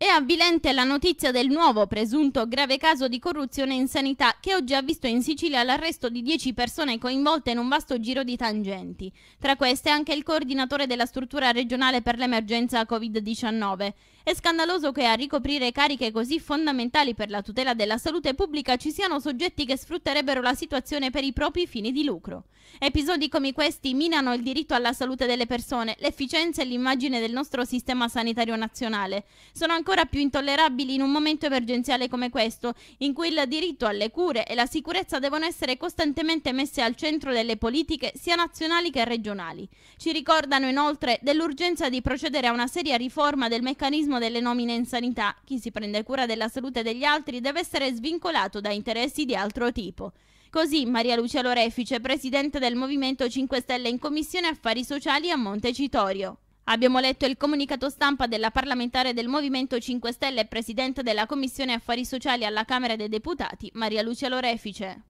È avvilente la notizia del nuovo presunto grave caso di corruzione in sanità che oggi ha visto in Sicilia l'arresto di 10 persone coinvolte in un vasto giro di tangenti. Tra queste anche il coordinatore della struttura regionale per l'emergenza Covid-19. È scandaloso che a ricoprire cariche così fondamentali per la tutela della salute pubblica ci siano soggetti che sfrutterebbero la situazione per i propri fini di lucro. Episodi come questi minano il diritto alla salute delle persone, l'efficienza e l'immagine del nostro sistema sanitario nazionale. Sono ancora ancora più intollerabili in un momento emergenziale come questo, in cui il diritto alle cure e la sicurezza devono essere costantemente messe al centro delle politiche sia nazionali che regionali. Ci ricordano inoltre dell'urgenza di procedere a una seria riforma del meccanismo delle nomine in sanità. Chi si prende cura della salute degli altri deve essere svincolato da interessi di altro tipo. Così Maria Lucia Lorefice, presidente del Movimento 5 Stelle in Commissione Affari Sociali a Montecitorio. Abbiamo letto il comunicato stampa della parlamentare del Movimento 5 Stelle e presidente della Commissione Affari Sociali alla Camera dei Deputati, Maria Lucia Lorefice.